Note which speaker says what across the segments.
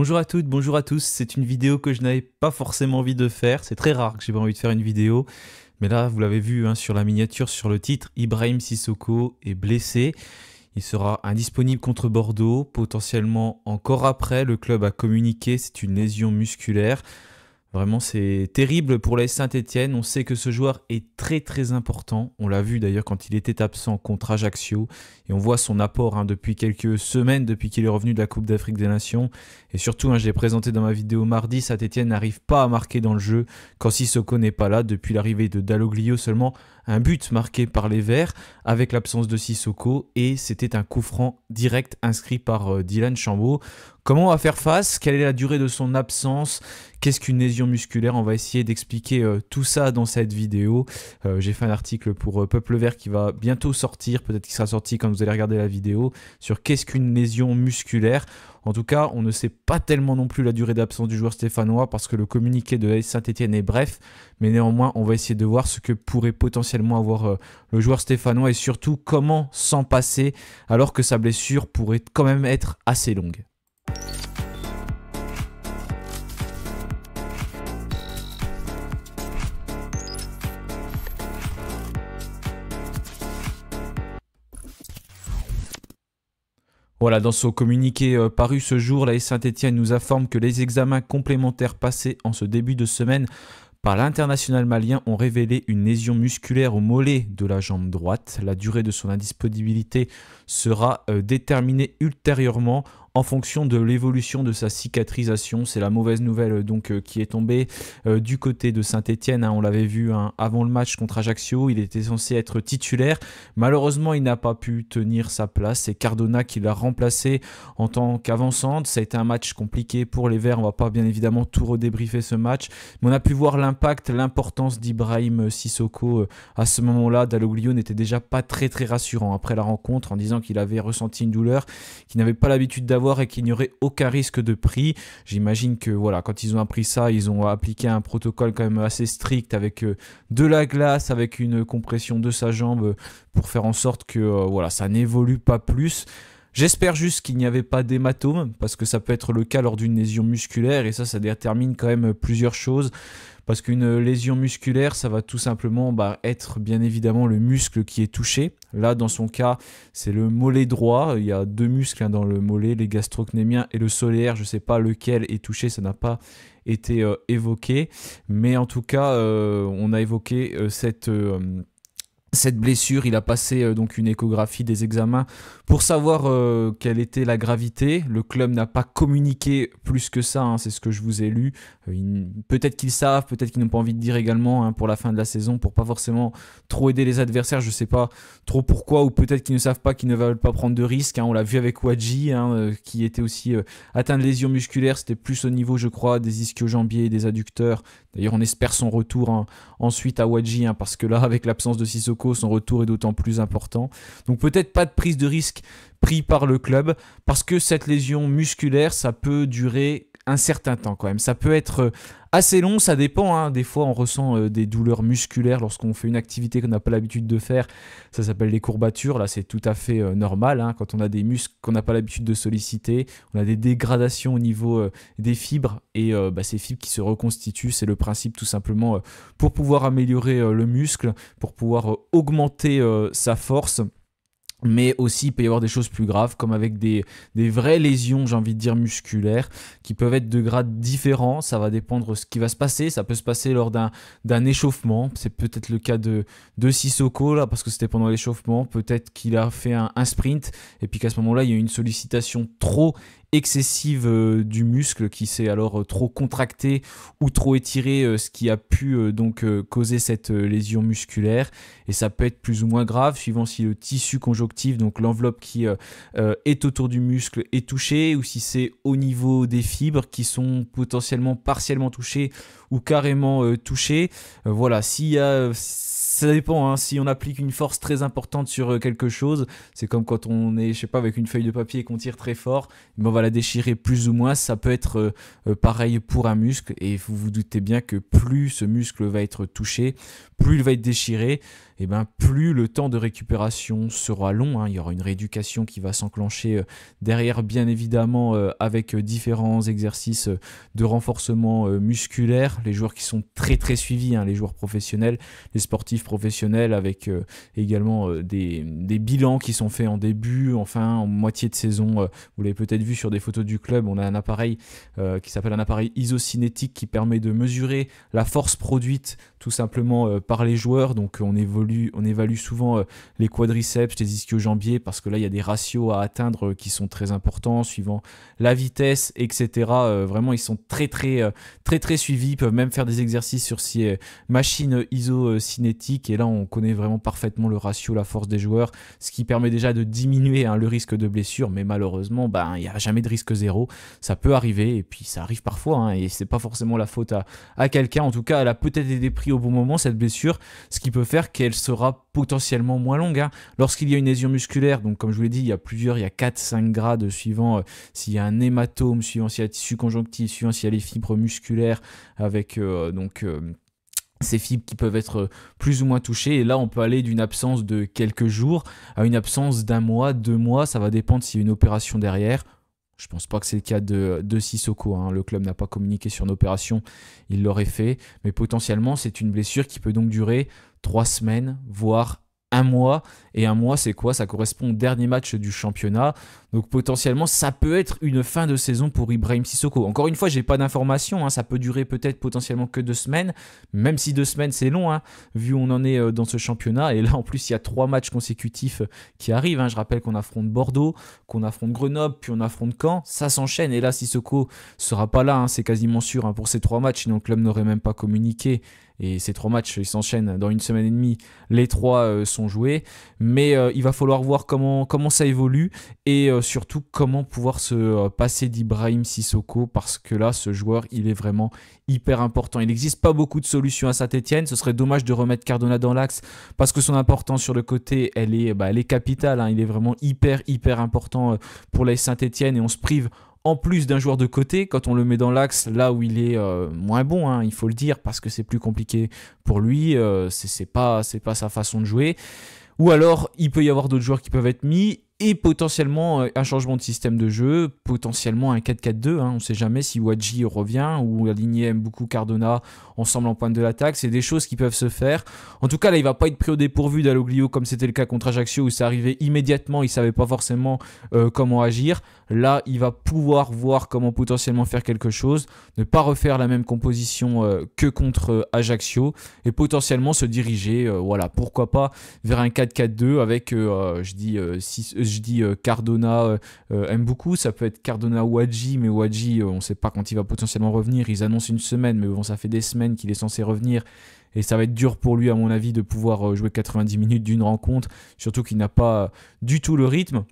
Speaker 1: Bonjour à toutes, bonjour à tous. C'est une vidéo que je n'avais pas forcément envie de faire. C'est très rare que j'ai pas envie de faire une vidéo. Mais là, vous l'avez vu hein, sur la miniature, sur le titre, Ibrahim Sissoko est blessé. Il sera indisponible contre Bordeaux, potentiellement encore après. Le club a communiqué, c'est une lésion musculaire. Vraiment, c'est terrible pour les Saint-Etienne. On sait que ce joueur est très très important. On l'a vu d'ailleurs quand il était absent contre Ajaccio. Et on voit son apport hein, depuis quelques semaines, depuis qu'il est revenu de la Coupe d'Afrique des Nations. Et surtout, hein, je l'ai présenté dans ma vidéo mardi, Saint-Etienne n'arrive pas à marquer dans le jeu quand Sissoko n'est pas là. Depuis l'arrivée de Daloglio seulement, un but marqué par les Verts avec l'absence de Sissoko et c'était un coup franc direct inscrit par euh, Dylan Chambaud. Comment on va faire face Quelle est la durée de son absence Qu'est-ce qu'une lésion musculaire On va essayer d'expliquer euh, tout ça dans cette vidéo. Euh, j'ai fait un article pour Peuple Vert qui va bientôt sortir, peut-être qu'il sera sorti quand vous allez regarder la vidéo, sur qu'est-ce qu'une lésion musculaire. En tout cas, on ne sait pas tellement non plus la durée d'absence du joueur stéphanois parce que le communiqué de Saint-Etienne est bref, mais néanmoins, on va essayer de voir ce que pourrait potentiellement avoir euh, le joueur stéphanois et surtout comment s'en passer alors que sa blessure pourrait quand même être assez longue. Voilà, dans son communiqué euh, paru ce jour, la Saint-Etienne nous informe que les examens complémentaires passés en ce début de semaine par l'international malien ont révélé une lésion musculaire au mollet de la jambe droite. La durée de son indisponibilité sera euh, déterminée ultérieurement en fonction de l'évolution de sa cicatrisation. C'est la mauvaise nouvelle euh, donc euh, qui est tombée euh, du côté de Saint-Etienne. Hein. on l'avait vu hein, avant le match contre Ajaccio, il était censé être titulaire. Malheureusement, il n'a pas pu tenir sa place. C'est Cardona qui l'a remplacé en tant qu'avançante. Ça a été un match compliqué pour les Verts. On va pas bien évidemment tout redébriefer ce match, mais on a pu voir l'impact, l'importance d'Ibrahim Sissoko à ce moment-là. Daloglio n'était déjà pas très très rassurant après la rencontre en disant qu'il avait ressenti une douleur qu'il n'avait pas l'habitude d'avoir et qu'il n'y aurait aucun risque de prix. J'imagine que voilà, quand ils ont appris ça, ils ont appliqué un protocole quand même assez strict avec euh, de la glace, avec une compression de sa jambe euh, pour faire en sorte que euh, voilà, ça n'évolue pas plus. J'espère juste qu'il n'y avait pas d'hématome, parce que ça peut être le cas lors d'une lésion musculaire, et ça, ça détermine quand même plusieurs choses. Parce qu'une lésion musculaire, ça va tout simplement bah, être bien évidemment le muscle qui est touché. Là, dans son cas, c'est le mollet droit. Il y a deux muscles hein, dans le mollet, les gastrocnémiens et le solaire. Je ne sais pas lequel est touché, ça n'a pas été euh, évoqué. Mais en tout cas, euh, on a évoqué euh, cette cette blessure, il a passé euh, donc une échographie des examens pour savoir euh, quelle était la gravité. Le club n'a pas communiqué plus que ça, hein, c'est ce que je vous ai lu. Euh, peut-être qu'ils savent, peut-être qu'ils n'ont pas envie de dire également hein, pour la fin de la saison, pour pas forcément trop aider les adversaires, je ne sais pas trop pourquoi, ou peut-être qu'ils ne savent pas qu'ils ne veulent pas prendre de risques. Hein. on l'a vu avec Wadji, qui était aussi atteint de lésions musculaires, c'était plus au niveau, je crois, des ischio-jambiers et des adducteurs. D'ailleurs, on espère son retour ensuite à Wadji, parce que là, avec l'absence de Sissoko, son retour est d'autant plus important. Donc peut-être pas de prise de risque pris par le club, parce que cette lésion musculaire, ça peut durer un certain temps quand même. Ça peut être euh, assez long, ça dépend. Hein. Des fois, on ressent euh, des douleurs musculaires lorsqu'on fait une activité qu'on n'a pas l'habitude de faire. Ça s'appelle les courbatures. Là, c'est tout à fait euh, normal. Hein. Quand on a des muscles qu'on n'a pas l'habitude de solliciter, on a des dégradations au niveau des fibres et bah, ces fibres qui se reconstituent. C'est le principe tout simplement pour pouvoir améliorer le muscle, pour pouvoir augmenter sa force mais aussi il peut y avoir des choses plus graves comme avec des, des vraies lésions j'ai envie de dire musculaires qui peuvent être de grades différents ça va dépendre de ce qui va se passer ça peut se passer lors d'un échauffement c'est peut-être le cas de, de Sissoko là parce que c'était pendant l'échauffement peut-être qu'il a fait un, sprint et puis qu'à ce moment là il y a eu une sollicitation trop excessive euh, du muscle qui s'est alors euh, trop contracté ou trop étiré, euh, ce qui a pu donc causer cette lésion musculaire. Et ça peut être plus ou moins grave suivant si le tissu conjonctif, donc l'enveloppe qui est autour du muscle, est touché ou si c'est au niveau des fibres qui sont potentiellement partiellement touchées ou carrément touchées. voilà, s'il y a ça dépend, hein. si on applique une force très importante sur euh, quelque chose, c'est comme quand on est, je sais pas, avec une feuille de papier et qu'on tire très fort, on va la déchirer plus ou moins, ça peut être euh, euh, pareil pour un muscle, et vous vous doutez bien que plus ce muscle va être touché, plus il va être déchiré, eh ben, plus le temps de récupération sera long. Hein. Il y aura une rééducation qui va s'enclencher euh, derrière, bien évidemment, euh, avec euh, différents exercices de renforcement musculaire. Les joueurs qui sont très très suivis, hein, les joueurs professionnels, les sportifs professionnels, avec également des, des, bilans qui sont faits en début, enfin en moitié de saison. vous l'avez peut-être vu sur des photos du club, on a un appareil qui s'appelle un appareil isocinétique qui permet de mesurer la force produite tout simplement par les joueurs. Donc on évolue on évalue souvent euh, les quadriceps, les ischio-jambiers, parce que là, il y a des ratios à atteindre euh, qui sont très importants, suivant la vitesse, etc. Euh, vraiment, ils sont très, très, très, très suivis. Ils peuvent même faire des exercices sur ces machines isocinétiques. Et là, on connaît vraiment parfaitement le ratio, la force des joueurs, ce qui permet déjà de diminuer hein, le risque de blessure. Mais malheureusement, ben, il n'y a jamais de risque zéro. Ça peut arriver, et puis ça arrive parfois. Hein, et c'est pas forcément la faute à, à quelqu'un. En tout cas, elle a peut-être été prise au bon moment, cette blessure, ce qui peut faire qu'elle sera potentiellement moins longue. Hein. Lorsqu'il y a une lésion musculaire, donc comme je vous l'ai dit, il y a plusieurs, il y a 4-5 grades suivant euh, s'il y a un hématome, suivant s'il y a tissu conjonctif, suivant s'il y a les fibres musculaires avec euh, donc euh, ces fibres qui peuvent être plus ou moins touchées. Et là, on peut aller d'une absence de quelques jours à une absence d'un mois, deux mois. Ça va dépendre s'il y a une opération derrière je pense pas que c'est le cas de, de Sissoko. Hein. Le club n'a pas communiqué sur une opération, il l'aurait fait. Mais potentiellement, c'est une blessure qui peut donc durer trois semaines, voire un mois. Et un mois, c'est quoi Ça correspond au dernier match du championnat. Donc potentiellement, ça peut être une fin de saison pour Ibrahim Sissoko. Encore une fois, j'ai pas d'informations. Hein. Ça peut durer peut-être potentiellement que deux semaines. Même si deux semaines, c'est long, hein, vu on en est euh, dans ce championnat. Et là, en plus, il y a trois matchs consécutifs euh, qui arrivent. Hein. Je rappelle qu'on affronte Bordeaux, qu'on affronte Grenoble, puis on affronte Caen. Ça s'enchaîne. Et là, Sissoko sera pas là. C'est quasiment sûr pour ces trois matchs. Sinon, le club n'aurait même pas communiqué et ces trois matchs ils s'enchaînent dans une semaine et demie, les trois euh, sont joués, mais euh, il va falloir voir comment, comment ça évolue et euh, surtout comment pouvoir se passer d'Ibrahim Sissoko parce que là ce joueur il est vraiment hyper important. Il n'existe pas beaucoup de solutions à Saint-Etienne, ce serait dommage de remettre Cardona dans l'axe parce que son importance sur le côté elle est, bah, capitale, hein. il est vraiment hyper hyper important pour la Saint-Etienne et on se prive plus d'un joueur de côté, quand on le met dans l'axe, là où il est euh, moins bon, hein, il faut le dire, parce que c'est plus compliqué pour lui, euh, c'est pas, pas sa façon de jouer. Ou alors, il peut y avoir d'autres joueurs qui peuvent être mis, et potentiellement euh, un changement de système de jeu, potentiellement un 4-4-2. Hein, on ne sait jamais si Wadji revient ou aligné aime beaucoup Cardona ensemble en pointe de l'attaque. C'est des choses qui peuvent se faire. En tout cas, là, il va pas être pris au dépourvu d'Aloglio comme c'était le cas contre Ajaccio où ça arrivait immédiatement. Il ne savait pas forcément euh, comment agir. Là, il va pouvoir voir comment potentiellement faire quelque chose, ne pas refaire la même composition euh, que contre Ajaccio et potentiellement se diriger, voilà, pourquoi pas vers un 4-4-2 avec, je dis, 6 je dis euh, Cardona euh, euh, aime beaucoup, ça peut être Cardona ou Wadji, mais Waji on ne sait pas quand il va potentiellement revenir. Ils annoncent une semaine, mais bon, ça fait des semaines qu'il est censé revenir. Et ça va être dur pour lui, à mon avis, de pouvoir jouer 90 minutes d'une rencontre, surtout qu'il n'a pas du tout le rythme.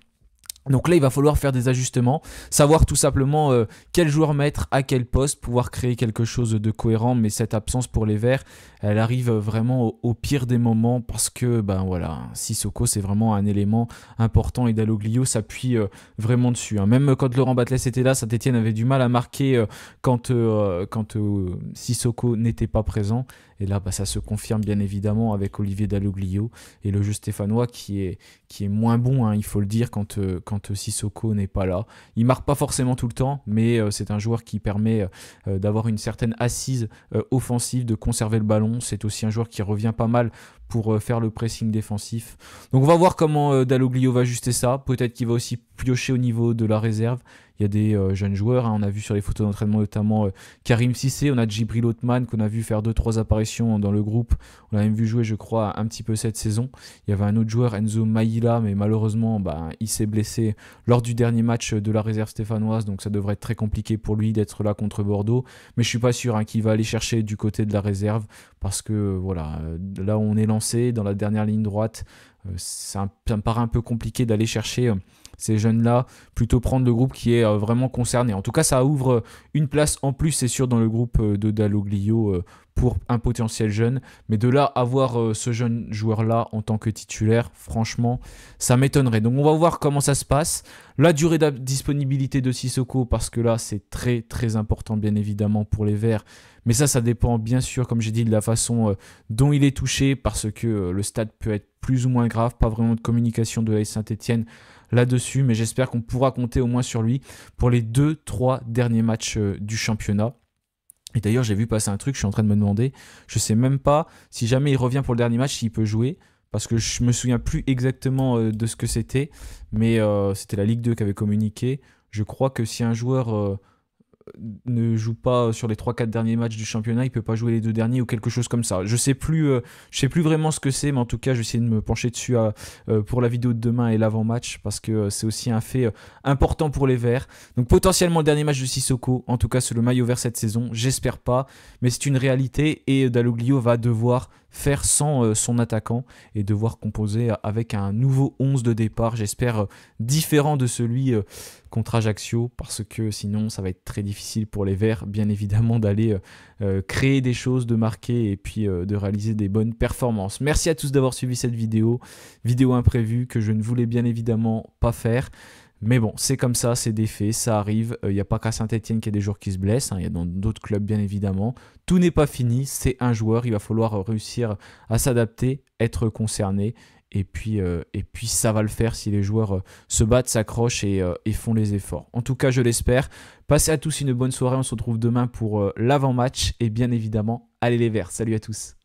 Speaker 1: Donc là, il va falloir faire des ajustements, savoir tout simplement euh, quel joueur mettre à quel poste, pouvoir créer quelque chose de cohérent. Mais cette absence pour les Verts, elle arrive vraiment au, pire des moments parce que, ben voilà, Sissoko, c'est vraiment un élément important et Dalloglio s'appuie euh, vraiment dessus. Hein. Même quand Laurent Batles était là, Saint-Etienne avait du mal à marquer euh, quand, quand Sissoko n'était pas présent. Et là, bah, ça se confirme bien évidemment avec Olivier Dalloglio et le jeu stéphanois qui est, qui est moins bon, hein, il faut le dire, quand euh, Sissoko n'est pas là. Il marque pas forcément tout le temps, mais euh, c'est un joueur qui permet euh, d'avoir une certaine assise offensive, de conserver le ballon. C'est aussi un joueur qui revient pas mal pour faire le pressing défensif. Donc on va voir comment Daloglio va ajuster ça. Peut-être qu'il va aussi piocher au niveau de la réserve. Il y a des euh, jeunes joueurs, hein. on a vu sur les photos d'entraînement notamment euh, Karim Sissé, on a Djibril Othman qu'on a vu faire 2-3 apparitions dans le groupe, on l'a même vu jouer je crois un petit peu cette saison. Il y avait un autre joueur, Enzo Maïla, mais malheureusement bah, il s'est blessé lors du dernier match de la réserve stéphanoise, donc ça devrait être très compliqué pour lui d'être là contre Bordeaux, mais je suis pas sûr hein, qu'il va aller chercher du côté de la réserve, parce que voilà, euh, là on est lancé dans la dernière ligne droite, ça me paraît un peu compliqué d'aller chercher ces jeunes-là, plutôt prendre le groupe qui est euh, vraiment concerné. En tout cas, ça ouvre euh, une place en plus, c'est sûr, dans le groupe euh, de Dalloglio pour un potentiel jeune. Mais de là, avoir ce jeune joueur-là en tant que titulaire, franchement, ça m'étonnerait. Donc on va voir comment ça se passe. La durée de disponibilité de Sissoko, parce que là, c'est très très important, bien évidemment, pour les Verts. Mais ça, ça dépend bien sûr, comme j'ai dit, de la façon dont il est touché, parce que le stade peut être plus ou moins grave, pas vraiment de communication de la Saint-Etienne là-dessus, mais j'espère qu'on pourra compter au moins sur lui pour les 2-3 derniers matchs euh, du championnat. Et d'ailleurs, j'ai vu passer un truc, je suis en train de me demander, je ne sais même pas si jamais il revient pour le dernier match, s'il peut jouer, parce que je me souviens plus exactement euh, de ce que c'était, mais euh, c'était la Ligue 2 qui avait communiqué. Je crois que si un joueur ne joue pas sur les 3-4 derniers matchs du championnat, il peut pas jouer les deux derniers ou quelque chose comme ça. Je sais plus, euh, je sais plus vraiment ce que c'est, mais en tout cas, je vais essayer de me pencher dessus euh, euh, pour la vidéo de demain et l'avant-match parce que c'est aussi un fait important pour les Verts. Donc potentiellement le dernier match de Sissoko, en tout cas c'est le maillot vert cette saison. J'espère pas, mais c'est une réalité et Dalloglio va devoir faire sans euh, son attaquant et devoir composer euh, avec un nouveau 11 de départ, j'espère euh, différent de celui contre Ajaccio, parce que sinon ça va être très difficile pour les Verts, bien évidemment, d'aller créer des choses, de marquer et puis de réaliser des bonnes performances. Merci à tous d'avoir suivi cette vidéo, vidéo imprévue que je ne voulais bien évidemment pas faire. Mais bon, c'est comme ça, c'est des faits, ça arrive. Il euh, n'y a pas qu'à Saint-Etienne qu'il y a des joueurs qui se blessent, il hein, y a dans d'autres clubs bien évidemment. Tout n'est pas fini, c'est un joueur, il va falloir euh, réussir à s'adapter, être concerné. Et puis, euh, et puis ça va le faire si les joueurs se battent, s'accrochent et, et, font les efforts. En tout cas, je l'espère. Passez à tous une bonne soirée. On se retrouve demain pour l'avant-match. Et bien évidemment, allez les verts. Salut à tous.